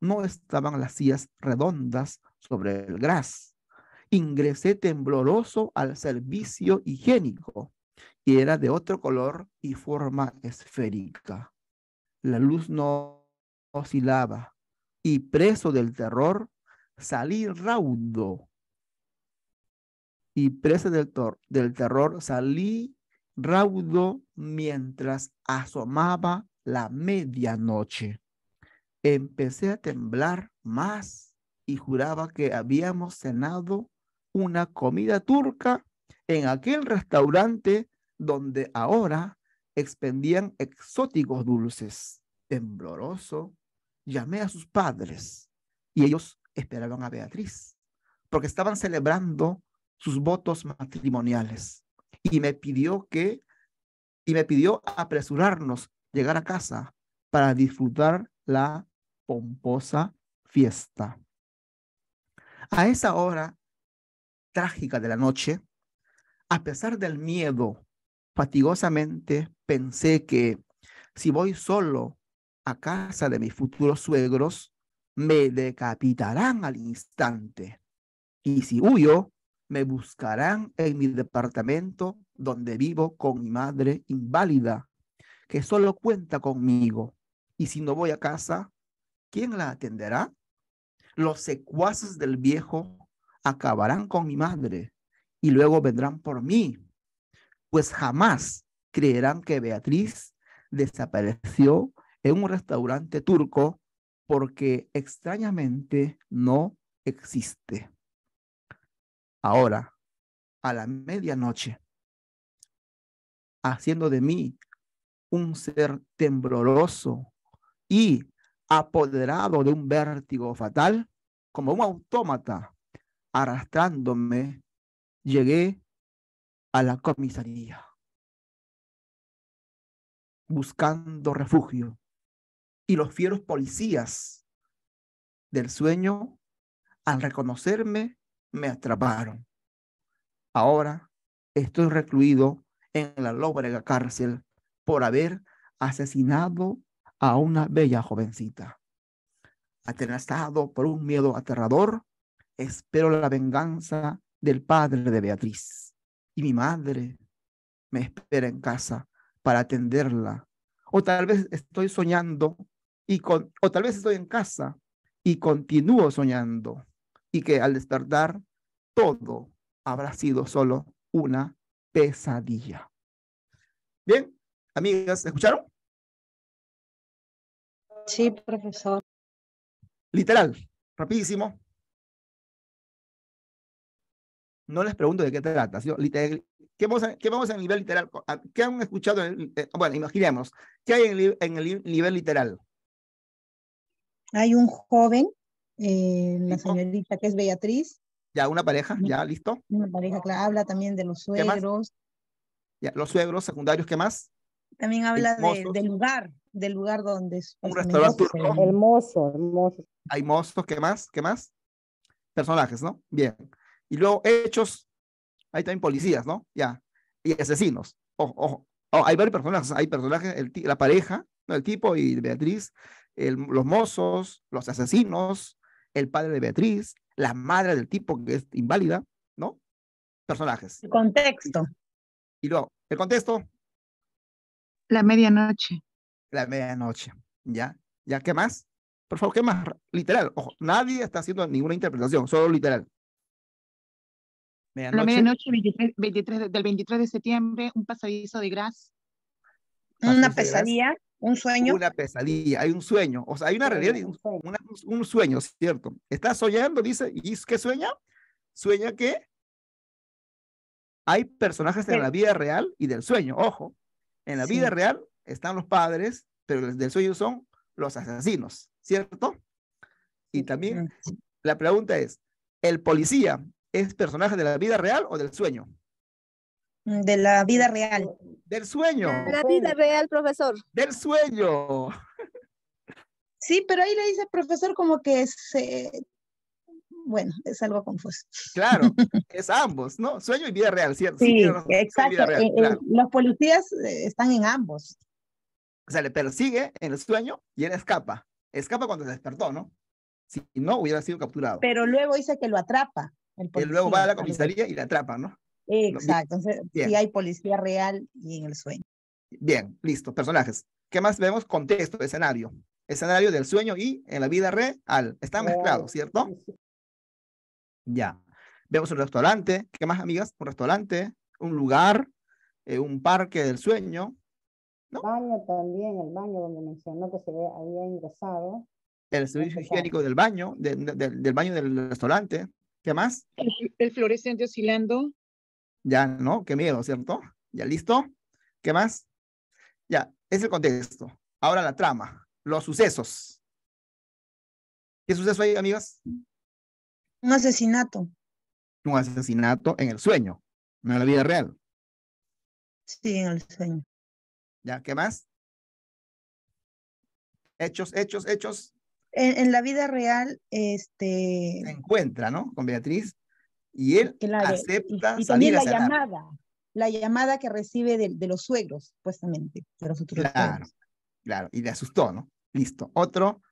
No estaban las sillas redondas sobre el gras, Ingresé tembloroso al servicio higiénico y era de otro color y forma esférica. La luz no oscilaba y preso del terror salí raudo. Y preso del, del terror salí raudo mientras asomaba la medianoche. Empecé a temblar más y juraba que habíamos cenado una comida turca en aquel restaurante donde ahora expendían exóticos dulces. Tembloroso, llamé a sus padres y ellos esperaron a Beatriz porque estaban celebrando sus votos matrimoniales y me pidió que y me pidió apresurarnos llegar a casa para disfrutar la pomposa fiesta. A esa hora trágica de la noche, a pesar del miedo, fatigosamente pensé que si voy solo a casa de mis futuros suegros, me decapitarán al instante. Y si huyo, me buscarán en mi departamento donde vivo con mi madre inválida, que solo cuenta conmigo. Y si no voy a casa, ¿quién la atenderá? Los secuaces del viejo acabarán con mi madre y luego vendrán por mí, pues jamás creerán que Beatriz desapareció en un restaurante turco porque extrañamente no existe. Ahora, a la medianoche, haciendo de mí un ser tembloroso y apoderado de un vértigo fatal, como un autómata arrastrándome, llegué a la comisaría, buscando refugio. Y los fieros policías del sueño, al reconocerme, me atraparon. Ahora estoy recluido en la lóbrega cárcel por haber asesinado a una bella jovencita, atenazado por un miedo aterrador espero la venganza del padre de Beatriz. Y mi madre me espera en casa para atenderla. O tal vez estoy soñando y con, o tal vez estoy en casa y continúo soñando y que al despertar todo habrá sido solo una pesadilla. Bien, amigas, ¿escucharon? Sí, profesor. Literal, rapidísimo no les pregunto de qué trata, sino ¿qué, vamos a, ¿qué vamos a nivel literal? ¿Qué han escuchado? En, bueno, imaginemos, ¿qué hay en, el nivel literal? Hay un joven, eh, la señorita que es Beatriz. Ya, una pareja, ya, listo. Una pareja, claro, habla también de los suegros. Ya, los suegros secundarios, ¿qué más? También habla del lugar, del lugar donde es. Un restaurante Hermoso, hermoso. Hay mozos, ¿qué más? ¿Qué más? Personajes, ¿no? Bien. Y luego hechos, hay también policías, ¿no? Ya. Y asesinos. Ojo, ojo. Oh, hay varios personajes. Hay personajes, la pareja, ¿no? el tipo y Beatriz, los mozos, los asesinos, el padre de Beatriz, la madre del tipo que es inválida, ¿no? Personajes. El contexto. Y, y luego, el contexto. La medianoche. La medianoche, ¿ya? ¿Ya qué más? Por favor, ¿qué más? Literal, ojo, nadie está haciendo ninguna interpretación, solo literal. Medianoche. La medianoche 23, del 23 de septiembre, un pasadizo de gras. una pesadilla, un sueño. Una pesadilla, hay un sueño, o sea, hay una realidad, un, un sueño, ¿cierto? Está soñando, dice, ¿y qué sueña? Sueña que hay personajes de la vida real y del sueño, ojo, en la vida real están los padres, pero del sueño son los asesinos, ¿cierto? Y también mm. la pregunta es, ¿el policía ¿Es personaje de la vida real o del sueño? Mm, de la vida real. Del sueño. De La vida real, profesor. Del sueño. Sí, pero ahí le dice profesor como que es... Eh, bueno, es algo confuso. Claro, es ambos, ¿no? Sueño y vida real, ¿cierto? Sí, exacto. Eh, eh, los policías están en ambos. O sea, le persigue en el sueño y él escapa. Escapa cuando se despertó, ¿no? Si no, hubiera sido capturado. Pero luego dice que lo atrapa y luego va a la comisaría y la atrapa, ¿no? Exacto, entonces sí hay policía real y en el sueño. Bien, listo, personajes. ¿Qué más vemos? Contexto, escenario. Escenario del sueño y en la vida real. Está mezclado, oh, ¿cierto? Ya. Vemos un restaurante. ¿Qué más, amigas? Un restaurante, un lugar, eh, un parque del sueño. El Baño también, el baño donde mencionó que se había ingresado. El servicio higiénico del baño, del baño del restaurante. ¿Qué más? El, fluorescente oscilando. Ya, ¿no? Qué miedo, ¿cierto? Ya, ¿listo? ¿Qué más? Ya, es el contexto. Ahora la trama, los sucesos. ¿Qué suceso hay, amigas? Un asesinato. Un asesinato en el sueño, no en la vida real. Sí, en el sueño. ¿Ya? ¿Qué más? Hechos, hechos, hechos en, la vida real, este... Se encuentra, ¿no? Con Beatriz y él acepta y, y la llamada, la llamada que recibe de, los suegros, supuestamente, de los otros Claro, claro, y le asustó, ¿no? Listo, otro.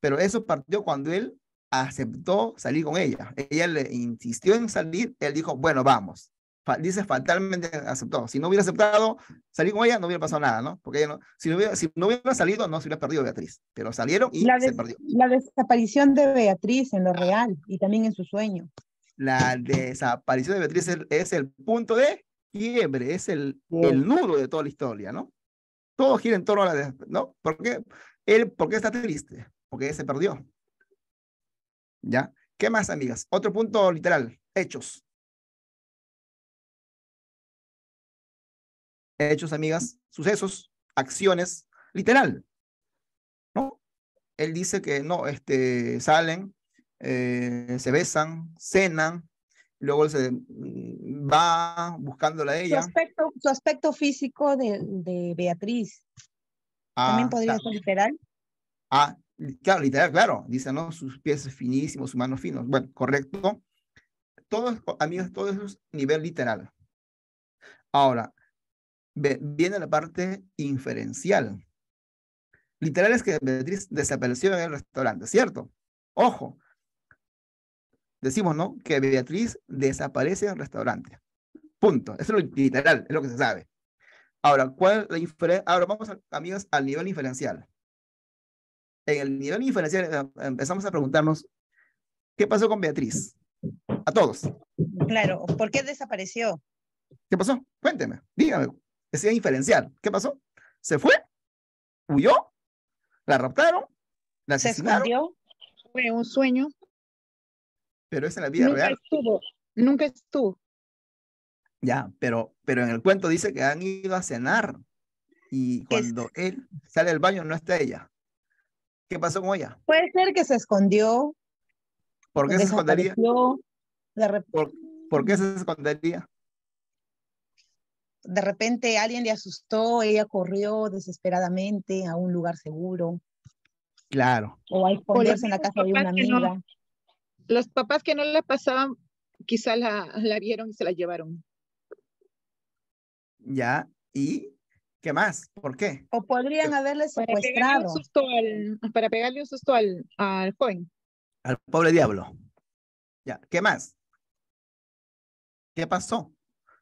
Pero eso partió cuando él aceptó salir con ella. Ella le insistió en salir, él dijo, bueno, vamos dice fatalmente aceptó. Si no hubiera aceptado salir con ella, no hubiera pasado nada, ¿no? Porque no, si, no hubiera, salido, no se hubiera perdido Beatriz. Pero salieron y se perdió. La desaparición de Beatriz en lo real y también en su sueño. La desaparición de Beatriz es, el punto de quiebre, es el, el nudo de toda la historia, ¿no? Todo gira en torno a la... ¿No? ¿Por qué? Él, ¿Por qué está triste? Porque se perdió. ¿Ya? ¿Qué más, amigas? Otro punto literal, hechos. hechos, amigas, sucesos, acciones, literal. ¿No? Él dice que no, este, salen, eh, se besan, cenan, luego se mm, va buscándola a ella. Su aspecto, físico de, Beatriz. También ah, podría ser literal. Ah, claro, literal, claro. Dice, ¿no? Sus pies finísimos, sus manos finos. Bueno, correcto. Todos, amigos, todo eso es nivel literal. Ahora, viene la parte inferencial. Literal es que Beatriz desapareció en el restaurante, ¿cierto? Ojo, decimos, ¿no? Que Beatriz desaparece en el restaurante. Punto. Eso es lo literal, es lo que se sabe. Ahora, ¿cuál la Ahora vamos, amigos, al nivel inferencial. En el nivel inferencial em, empezamos a preguntarnos, ¿qué pasó con Beatriz? A todos. Claro, ¿por qué desapareció? ¿Qué pasó? Cuénteme, dígame, decía diferenciar. ¿Qué pasó? Se fue, huyó, la raptaron, la asesinaron. escondió, fue un sueño. Pero es en la vida real. Estuvo, nunca estuvo. Ya, pero, pero en el cuento dice que han ido a cenar y cuando él sale del baño no está ella. ¿Qué pasó con ella? Puede ser que se escondió. ¿Por qué se escondería? ¿Por, qué se escondería? de repente alguien le asustó, ella corrió desesperadamente a un lugar seguro. Claro. O hay esconderse en la casa de una amiga. los papás que no la pasaban, quizá la, la vieron y se la llevaron. Ya, ¿y qué más? ¿Por qué? O podrían haberle secuestrado. Para pegarle un susto al, un susto al, al joven. Al pobre diablo. Ya, ¿qué más? ¿Qué pasó?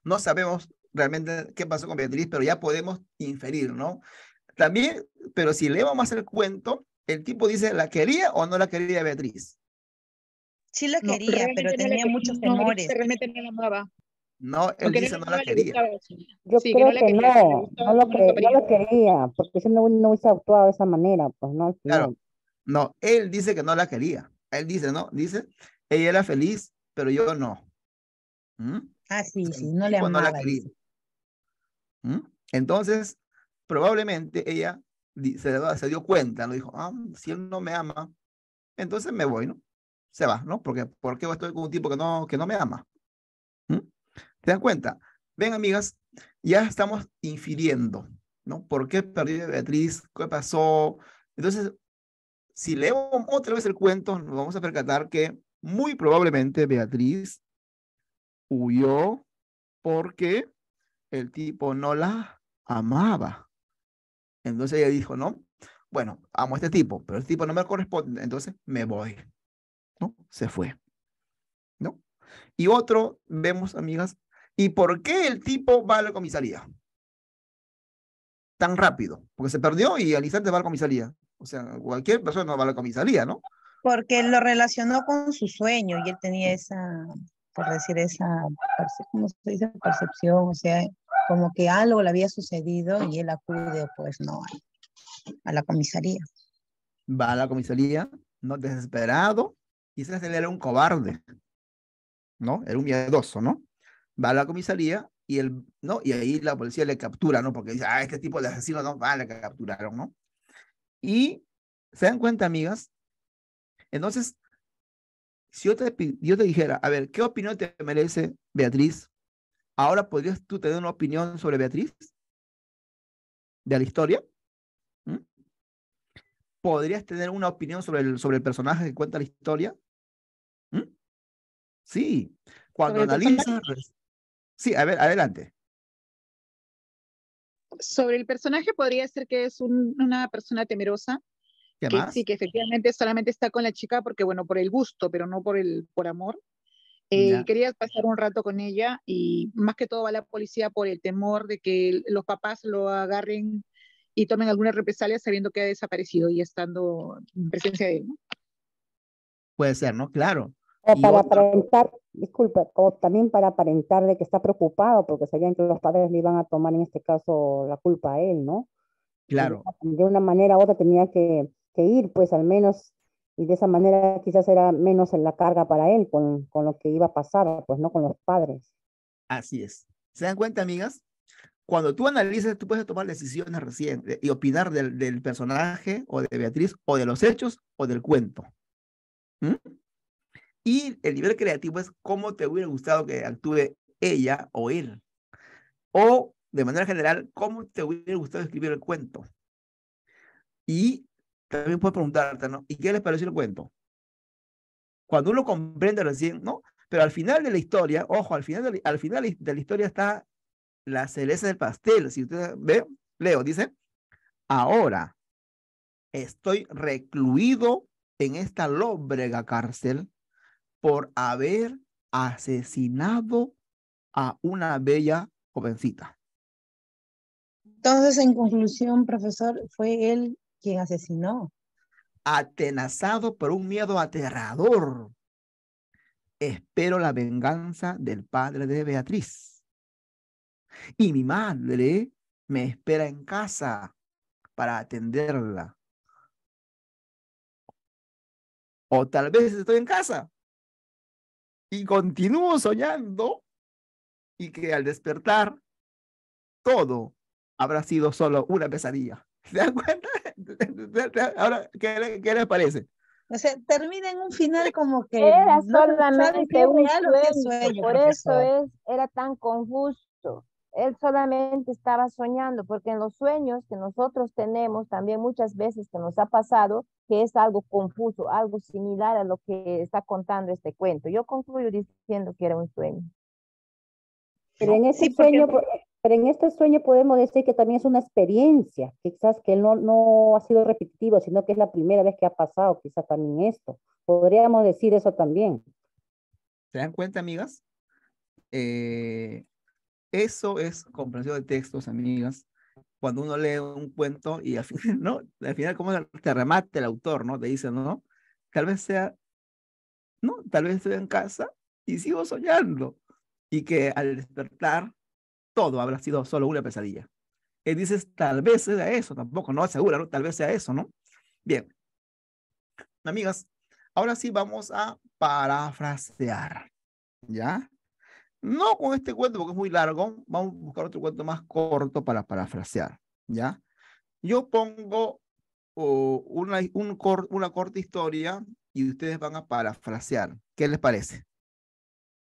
No sabemos realmente qué pasó con Beatriz, pero ya podemos inferir, ¿no? También, pero si leemos más el cuento, el tipo dice, ¿la quería o no la quería Beatriz? Sí la quería, pero tenía muchos temores. No, realmente la amaba. No, él dice no, la quería. Yo creo que, no, quería, no, la quería, porque si no, hubiese actuado de esa manera, pues no. Claro, no, él dice que no la quería. Él dice, ¿no? Dice, ella era feliz, pero yo no. ¿Mm? Ah, sí, sí, no amaba. No la quería. ¿Mm? Entonces, probablemente ella se, dio cuenta, ¿no? Dijo, ah, si él no me ama, entonces me voy, ¿no? Se va, ¿no? Porque ¿por qué estoy con un tipo que no, que no me ama? ¿Mm? ¿Te das cuenta? Ven, amigas, ya estamos infiriendo, ¿no? ¿Por qué perdió Beatriz? ¿Qué pasó? Entonces, si leemos otra vez el cuento, nos vamos a percatar que muy probablemente Beatriz huyó porque el tipo no la amaba. Entonces ella dijo, no, bueno, amo a este tipo, pero el este tipo no me corresponde, entonces me voy. ¿No? Se fue. ¿No? Y otro, vemos, amigas, ¿y por qué el tipo va a la comisaría? Tan rápido, porque se perdió y al instante va a la comisaría. O sea, cualquier persona va a la comisaría, ¿no? Porque lo relacionó con su sueño y él tenía esa, por decir, esa, ¿cómo se dice? Percepción, o sea, como que algo le había sucedido y él acude, pues no, a la comisaría. Va a la comisaría, no desesperado, quizás él era un cobarde, ¿no? Era un miedoso, ¿no? Va a la comisaría y el, ¿no? Y ahí la policía le captura, ¿no? Porque dice, ah, este tipo de asesino, no, va, ah, le capturaron, ¿no? Y se dan cuenta, amigas. Entonces, si yo te, yo te dijera, a ver, ¿qué opinión te merece, Beatriz, Ahora, ¿podrías tú tener una opinión sobre Beatriz? ¿De la historia? ¿Mm? ¿Podrías tener una opinión sobre el, sobre el personaje que cuenta la historia? ¿Mm? Sí. Cuando analizas... Sí, a ver, adelante. Sobre el personaje podría ser que es una persona temerosa, ¿Qué más? sí, que efectivamente solamente está con la chica porque, bueno, por el gusto, pero no por el por amor. Eh, quería pasar un rato con ella y más que todo va la policía por el temor de que los papás lo agarren y tomen alguna represalia sabiendo que ha desaparecido y estando en presencia de él. ¿no? Puede ser, ¿no? Claro. O para aparentar, disculpa, o también para aparentar de que está preocupado porque sabían que los padres le iban a tomar en este caso la culpa a él, ¿no? Claro. De una manera u otra tenía que ir, pues al menos y de esa manera quizás era menos en la carga para él con, lo que iba a pasar, pues no con los padres. Así es. ¿Se dan cuenta, amigas? Cuando tú analizas, tú puedes tomar decisiones recientes y opinar del, personaje o de Beatriz o de los hechos o del cuento. ¿Mm? Y el nivel creativo es cómo te hubiera gustado que actúe ella o él. O, de manera general, cómo te hubiera gustado escribir el cuento. Y también puedes preguntarte, ¿no? ¿Y qué les pareció el cuento? Cuando uno comprende recién, ¿no? Pero al final de la historia, ojo, al final de, al final de la historia está la cereza del pastel. Si usted ve, leo, dice, ahora estoy recluido en esta lóbrega cárcel por haber asesinado a una bella jovencita. Entonces, en conclusión, profesor, fue él ¿Quién asesinó. Atenazado por un miedo aterrador. Espero la venganza del padre de Beatriz. Y mi madre me espera en casa para atenderla. O tal vez estoy en casa y continúo soñando y que al despertar todo habrá sido solo una pesadilla. ¿Se dan cuenta? Ahora, ¿qué le, parece? O sea, termina en un final como que... Era solamente un sueño, por eso es, era tan confuso. Él solamente estaba soñando, porque en los sueños que nosotros tenemos, también muchas veces que nos ha pasado, que es algo confuso, algo similar a lo que está contando este cuento. Yo concluyo diciendo que era un sueño. Pero en ese sueño, pero en este sueño podemos decir que también es una experiencia, quizás que no, no ha sido repetitivo, sino que es la primera vez que ha pasado, quizás también esto. Podríamos decir eso también. ¿Se dan cuenta, amigas? Eh, eso es comprensión de textos, amigas. Cuando uno lee un cuento y al final, ¿no? Al final, ¿cómo te remate el autor, ¿no? Te dice, ¿no? Tal vez sea, ¿no? Tal vez estoy en casa y sigo soñando. Y que al despertar todo habrá sido solo una pesadilla. Y dices, tal vez sea eso, tampoco, no asegura, tal vez sea eso, ¿no? Bien. Amigas, ahora sí vamos a parafrasear, ¿ya? No con este cuento porque es muy largo, vamos a buscar otro cuento más corto para parafrasear, ¿ya? Yo pongo una, una corta historia y ustedes van a parafrasear. ¿Qué les parece?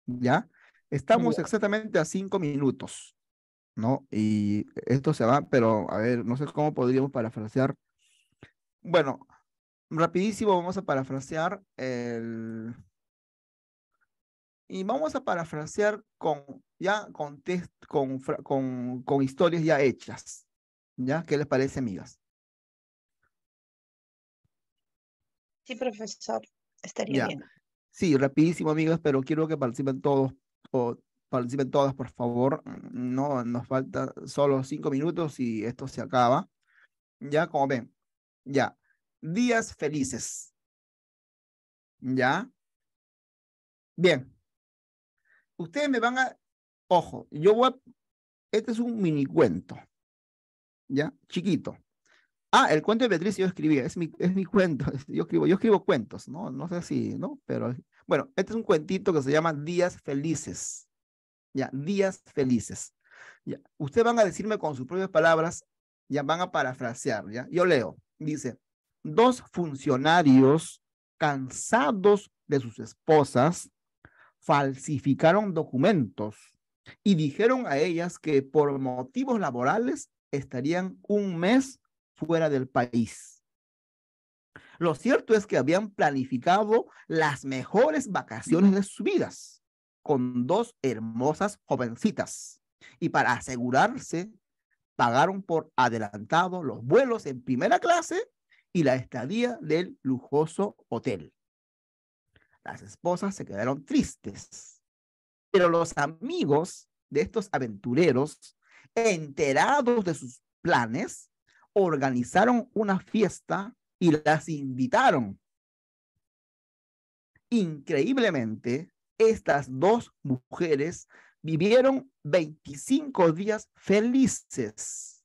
¿Ya? Estamos exactamente a cinco minutos. ¿no? Y esto se va, pero a ver, no sé cómo podríamos parafrasear. Bueno, rapidísimo vamos a parafrasear el... Y vamos a parafrasear con, ya, con, con, con, historias ya hechas. ¿Ya? ¿Qué les parece, amigas? Sí, profesor, estaría bien. Sí, rapidísimo, amigas, pero quiero que participen todos, o participen todas, por favor. No, nos falta solo cinco minutos y esto se acaba. Ya, como ven, ya. Días felices. Ya. Bien. Ustedes me van a, ojo, yo voy a, este es un mini cuento. Ya, chiquito. Ah, el cuento de Beatriz yo escribí, es mi, es mi cuento, yo escribo, yo escribo cuentos, ¿no? No sé si, ¿no? Pero, bueno, este es un cuentito que se llama Días Felices. Ya, días felices. Ya. Ustedes van a decirme con sus propias palabras, ya van a parafrasear, ya. Yo leo, dice, dos funcionarios cansados de sus esposas falsificaron documentos y dijeron a ellas que por motivos laborales estarían un mes fuera del país. Lo cierto es que habían planificado las mejores vacaciones de sus vidas con dos hermosas jovencitas y para asegurarse pagaron por adelantado los vuelos en primera clase y la estadía del lujoso hotel. Las esposas se quedaron tristes, pero los amigos de estos aventureros, enterados de sus planes, organizaron una fiesta y las invitaron. Increíblemente, estas dos mujeres vivieron 25 días felices,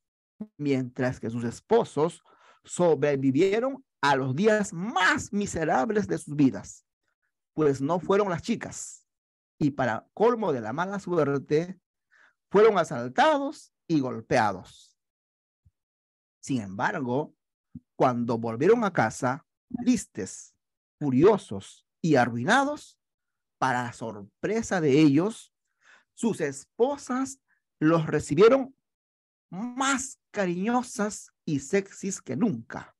mientras que sus esposos sobrevivieron a los días más miserables de sus vidas, pues no fueron las chicas. Y para colmo de la mala suerte, fueron asaltados y golpeados. Sin embargo, cuando volvieron a casa, tristes, furiosos y arruinados, para sorpresa de ellos, sus esposas los recibieron más cariñosas y sexys que nunca.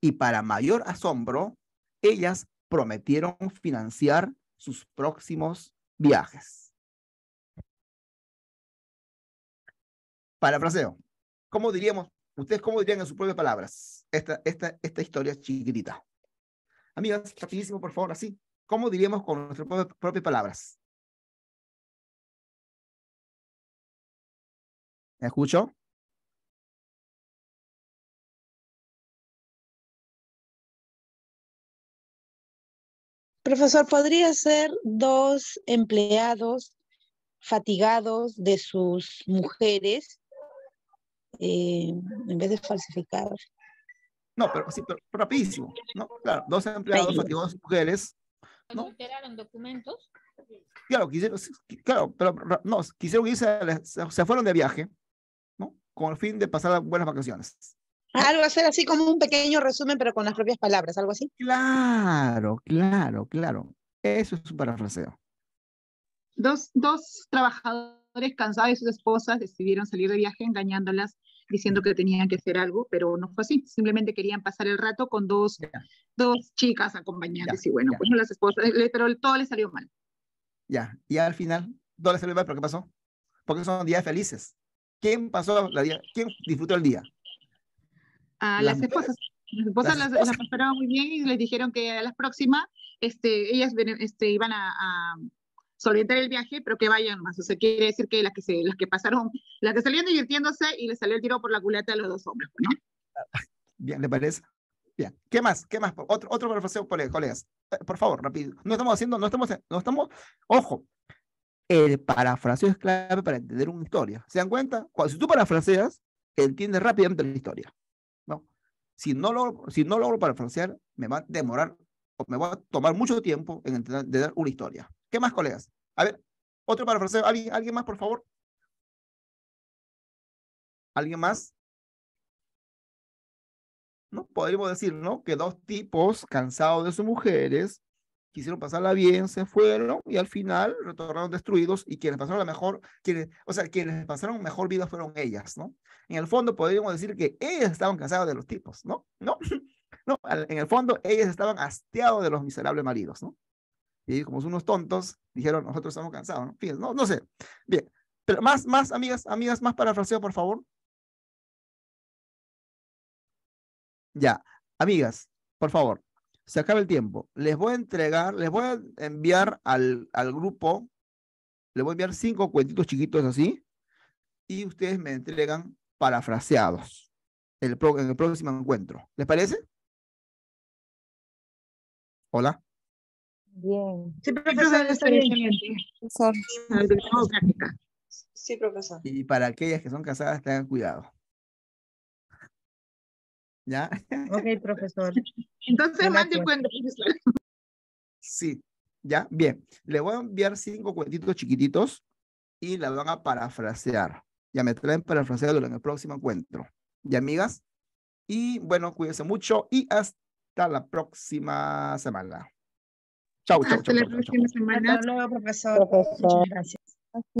Y para mayor asombro, ellas prometieron financiar sus próximos viajes. Para Parafraseo. ¿Cómo diríamos? ¿Ustedes cómo dirían en sus propias palabras esta, esta, esta historia chiquitita? Amigas, rapidísimo, por favor, así. ¿Cómo diríamos con nuestras propias palabras? ¿Me escucho? Profesor, ¿podría ser dos empleados fatigados de sus mujeres eh, en vez de falsificar? No, pero sí, pero, rapidísimo. Claro, dos empleados fatigados de sus mujeres ¿no? alteraron documentos. Claro, quisieron, claro, pero no, quisieron irse, se fueron de viaje, ¿no? Con el fin de pasar buenas vacaciones. Ah, algo hacer así como un pequeño resumen, pero con las propias palabras, algo así. Claro, claro, claro. Eso es un parafraseo. Dos, dos trabajadores cansados y sus esposas decidieron salir de viaje engañándolas diciendo que tenían que hacer algo, pero no fue así. Simplemente querían pasar el rato con dos, dos chicas acompañantes y bueno, pues no las esposas, eh, pero todo le salió mal. Ya, y al final, todo le salió mal, pero ¿qué pasó? Porque son días felices. ¿Quién pasó la día? ¿Quién disfrutó el día? A las, esposas. Las esposas las, las, muy bien y les dijeron que a las próximas este, ellas este, iban a solventar el viaje, pero que vayan más. O sea, quiere decir que las que, se, las que pasaron, las que salieron divirtiéndose y les salió el tiro por la culata a los dos hombres, ¿no? Bien, ¿le parece? Bien. ¿Qué más? ¿Qué más? Otro, otro colegas. Eh, por favor, rápido. No estamos haciendo, no estamos, no estamos, ojo. El parafraseo es clave para entender una historia. ¿Se dan cuenta? Cuando, si tú parafraseas, entiendes rápidamente la historia. ¿no? Si, no logro, si no logro parafrasear, me va a demorar, o me va a tomar mucho tiempo en entender una historia. ¿Qué más, colegas? A ver, otro parafraseo. ¿Alguien, ¿Alguien más, por favor? ¿Alguien más? ¿No? Podríamos decir, ¿no? Que dos tipos cansados de sus mujeres quisieron pasarla bien, se fueron y al final retornaron destruidos y quienes pasaron la mejor, quienes, o sea, quienes pasaron mejor vida fueron ellas, ¿no? En el fondo podríamos decir que ellas estaban cansadas de los tipos, ¿no? No, no, en el fondo ellas estaban hasteados de los miserables maridos, ¿no? Y como son unos tontos, dijeron, nosotros estamos cansados, ¿no? no, sé. Bien, pero más, más, amigas, amigas, más parafraseo, por favor. Ya, amigas, por favor, se acaba el tiempo. Les voy a entregar, les voy a enviar al, al grupo, les voy a enviar cinco cuentitos chiquitos así, y ustedes me entregan parafraseados el, en el próximo encuentro. ¿Les parece? Hola. Bien. Pues, sí, profesor, Y para aquellas que son casadas, tengan cuidado. ¿Ya? Ok, profesor. Entonces, mande cuento Sí, ¿ya? Bien. Le voy a enviar cinco cuentitos chiquititos y la van a parafrasear. Ya me traen parafraseado en el próximo encuentro. ¿Ya, amigas? Y bueno, cuídense mucho y hasta la próxima semana. Chau, chau, Hasta chau, la próxima semana. Hasta luego, profesor. Muchas gracias.